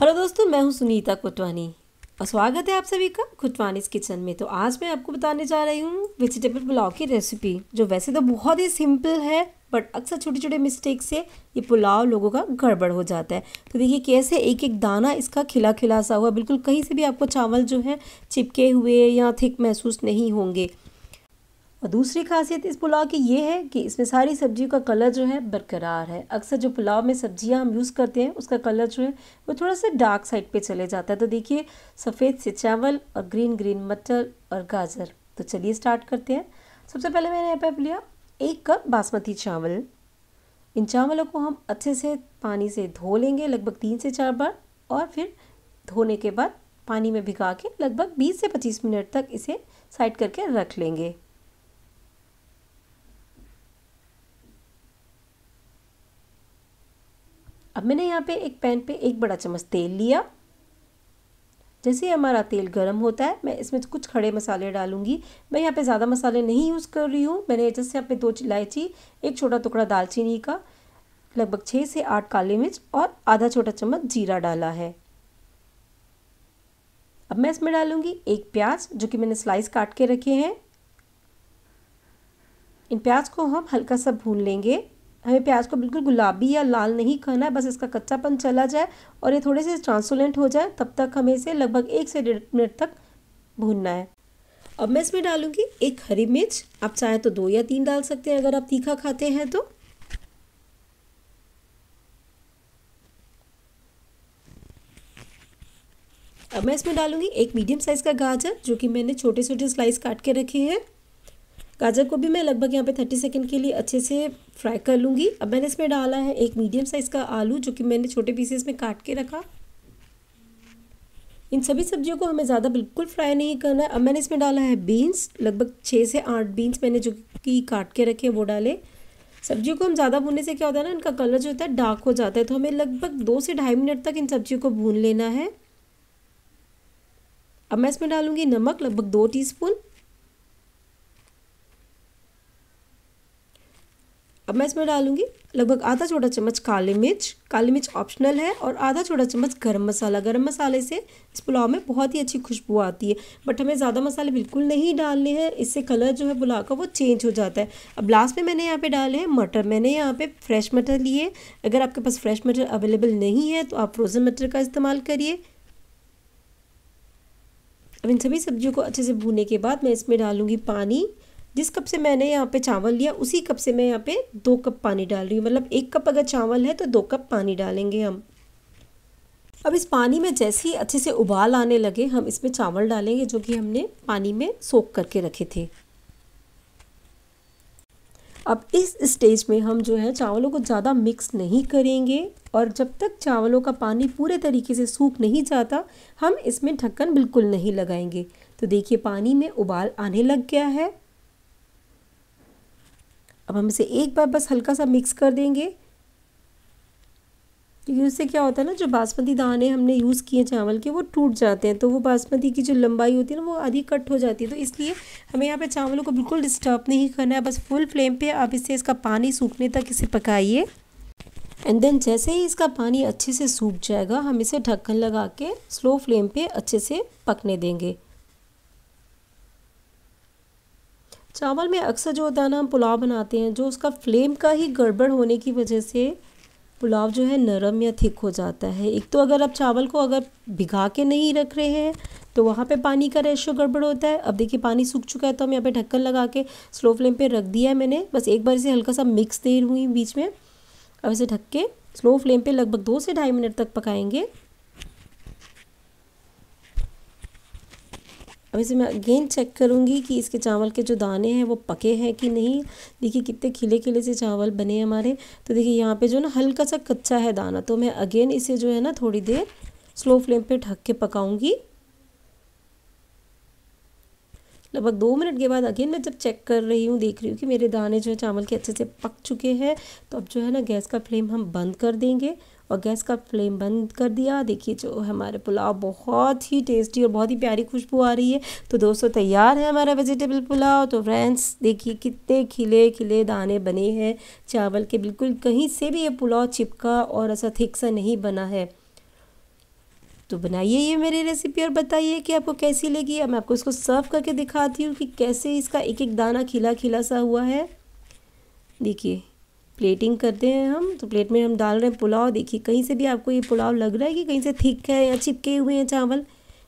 hello दोस्तों मैं हूं सुनीता कुटवानी और स्वागत है आप सभी का खुटवानीस किचन में तो आज मैं आपको बताने जा रही हूं वेजिटेबल पुलाव की रेसिपी जो वैसे तो बहुत ही सिंपल है बट अक्सर छोटे छोटे मिस्टेक से ये पुलाव लोगों का गड़बड़ हो जाता है तो देखिए कैसे एक एक दाना इसका खिला खिला सा हुआ बिल्कुल कहीं से भी आपको चावल जो है चिपके हुए या थिक महसूस नहीं होंगे और दूसरी खासियत इस पुलाव की ये है कि इसमें सारी सब्जियों का कलर जो है बरकरार है अक्सर जो पुलाव में सब्जियां हम यूज़ करते हैं उसका कलर जो है वो थोड़ा सा डार्क साइड पे चले जाता है तो देखिए सफ़ेद से चावल और ग्रीन ग्रीन मटर और गाजर तो चलिए स्टार्ट करते हैं सबसे पहले मैंने यहाँ पर लिया एक कप बासमती चावल इन चावलों को हम अच्छे से पानी से धो लेंगे लगभग तीन से चार बार और फिर धोने के बाद पानी में भिगा के लगभग 20 से 25 मिनट तक इसे साइड करके रख लेंगे अब मैंने यहाँ पे एक पैन पे एक बड़ा चम्मच तेल लिया जैसे ही हमारा तेल गर्म होता है मैं इसमें कुछ खड़े मसाले डालूंगी मैं यहाँ पे ज़्यादा मसाले नहीं यूज़ कर रही हूँ मैंने जैसे यहाँ पे दो इलायची एक छोटा टुकड़ा दालचीनी का लगभग छः से आठ काली मिर्च और आधा छोटा चम्मच जीरा डाला है अब मैं इसमें डालूंगी एक प्याज जो कि मैंने स्लाइस काट के रखे हैं इन प्याज को हम हल्का सा भून लेंगे हमें प्याज को बिल्कुल गुलाबी या लाल नहीं खाना है बस इसका कच्चापन चला जाए और ये थोड़े से ट्रांसोलेंट हो जाए तब तक हमें इसे लगभग एक से डेढ़ मिनट तक भूनना है अब मैं इसमें डालूंगी एक हरी मिर्च आप चाहे तो दो या तीन डाल सकते हैं अगर आप तीखा खाते हैं तो अब मैं इसमें डालूँगी एक मीडियम साइज़ का गाजर जो कि मैंने छोटे छोटे स्लाइस काट के रखे हैं गाजर को भी मैं लगभग यहाँ पे थर्टी सेकेंड के लिए अच्छे से फ्राई कर लूँगी अब मैंने इसमें डाला है एक मीडियम साइज़ का आलू जो कि मैंने छोटे पीसेस में काट के रखा इन सभी सब्जियों को हमें ज़्यादा बिल्कुल फ्राई नहीं करना है अब मैंने इसमें डाला है बीन्स लगभग छः से आठ बीन्स मैंने जो कि काट के रखे वो डाले सब्जियों को हम ज़्यादा भूनने से क्या होता है ना इनका कलर जो होता है डार्क हो जाता है तो हमें लगभग दो से ढाई मिनट तक इन सब्जियों को भून लेना है अब मैं इसमें डालूँगी नमक लगभग दो टीस्पून अब मैं इसमें डालूंगी लगभग आधा छोटा चम्मच काली मिर्च काली मिर्च ऑप्शनल है और आधा छोटा चम्मच गरम मसाला गरम मसाले से इस पुलाव में बहुत ही अच्छी खुशबू आती है बट हमें ज़्यादा मसाले बिल्कुल नहीं डालने हैं इससे कलर जो है पुलाव का वो चेंज हो जाता है अब लास्ट में मैंने यहाँ पे डाले हैं मटर मैंने यहाँ पे फ्रेश मटर लिए अगर आपके पास फ्रेश मटर अवेलेबल नहीं है तो आप फ्रोज़न मटर का इस्तेमाल करिए अब इन सभी सब्जियों को अच्छे से भूनने के बाद मैं इसमें डालूँगी पानी जिस कप से मैंने यहाँ पे चावल लिया उसी कप से मैं यहाँ पे दो कप पानी डाल रही हूँ मतलब एक कप अगर चावल है तो दो कप पानी डालेंगे हम अब इस पानी में जैसे ही अच्छे से उबाल आने लगे हम इसमें चावल डालेंगे जो कि हमने पानी में सोख करके रखे थे अब इस स्टेज में हम जो है चावलों को ज़्यादा मिक्स नहीं करेंगे और जब तक चावलों का पानी पूरे तरीके से सूख नहीं जाता हम इसमें ढक्कन बिल्कुल नहीं लगाएंगे तो देखिए पानी में उबाल आने लग गया है अब हम इसे एक बार बस हल्का सा मिक्स कर देंगे क्योंकि उससे क्या होता है ना जो बासमती दाने हमने यूज़ किए चावल के वो टूट जाते हैं तो वो बासमती की जो लंबाई होती है ना वो आधी कट हो जाती है तो इसलिए हमें यहाँ पे चावलों को बिल्कुल डिस्टर्ब नहीं करना है बस फुल फ्लेम पे आप इसे इसका पानी सूखने तक इसे पकाइए एंड देन जैसे ही इसका पानी अच्छे से सूख जाएगा हम इसे ढक्कन लगा के स्लो फ्लेम पर अच्छे से पकने देंगे चावल में अक्सर जो होता है ना हम पुलाव बनाते हैं जो उसका फ्लेम का ही गड़बड़ होने की वजह से पुलाव जो है नरम या थिक हो जाता है एक तो अगर आप चावल को अगर भिगा के नहीं रख रहे हैं तो वहाँ पे पानी का रेशो गड़बड़ होता है अब देखिए पानी सूख चुका है तो हम यहाँ पे ढक्कन लगा के स्लो फ्लेम पे रख दिया है मैंने बस एक बार इसे हल्का सा मिक्स दे रही हूँ बीच में अब इसे ढक के स्लो फ्लेम पे लगभग दो से ढाई मिनट तक पकाएंगे अब इसे मैं अगेन चेक करूँगी कि इसके चावल के जो दाने हैं वो पके हैं कि नहीं देखिए कितने खिले खिले से चावल बने हमारे तो देखिए यहाँ पे जो ना हल्का सा कच्चा है दाना तो मैं अगेन इसे जो है ना थोड़ी देर स्लो फ्लेम पे ढक के पकाऊँगी लगभग दो मिनट के बाद अगेन मैं जब चेक कर रही हूँ देख रही हूँ कि मेरे दाने जो है चावल के अच्छे से पक चुके हैं तो अब जो है ना गैस का फ्लेम हम बंद कर देंगे और गैस का फ्लेम बंद कर दिया देखिए जो हमारे पुलाव बहुत ही टेस्टी और बहुत ही प्यारी खुशबू आ रही है तो दोस्तों तैयार है हमारा वेजिटेबल पुलाव तो फ्रेंड्स देखिए कितने खिले खिले दाने बने हैं चावल के बिल्कुल कहीं से भी ये पुलाव चिपका और ऐसा थिक सा नहीं बना है तो बनाइए ये मेरी रेसिपी और बताइए कि आपको कैसी लगी अब मैं आपको इसको सर्व करके दिखाती हूँ कि कैसे इसका एक एक दाना खिला खिला सा हुआ है देखिए प्लेटिंग करते हैं हम तो प्लेट में हम डाल रहे हैं पुलाव देखिए कहीं से भी आपको ये पुलाव लग रहा है कि कहीं से थिक है या छिपके हुए हैं चावल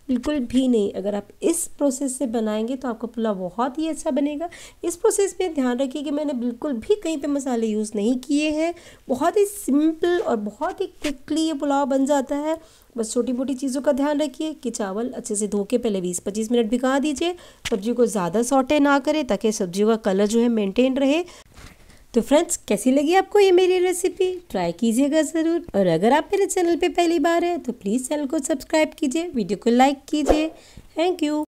बिल्कुल भी नहीं अगर आप इस प्रोसेस से बनाएंगे तो आपका पुलाव बहुत ही अच्छा बनेगा इस प्रोसेस में ध्यान रखिए कि मैंने बिल्कुल भी कहीं पे मसाले यूज़ नहीं किए हैं बहुत ही सिंपल और बहुत ही क्विकली ये पुलाव बन जाता है बस छोटी मोटी चीज़ों का ध्यान रखिए कि चावल अच्छे से धो के पहले बीस पच्चीस मिनट भिगा दीजिए सब्जी को ज़्यादा सॉटे ना करें ताकि सब्जियों का कलर जो है मेनटेन रहे तो फ्रेंड्स कैसी लगी आपको ये मेरी रेसिपी ट्राई कीजिएगा ज़रूर और अगर आप मेरे चैनल पे पहली बार है तो प्लीज़ चैनल को सब्सक्राइब कीजिए वीडियो को लाइक कीजिए थैंक यू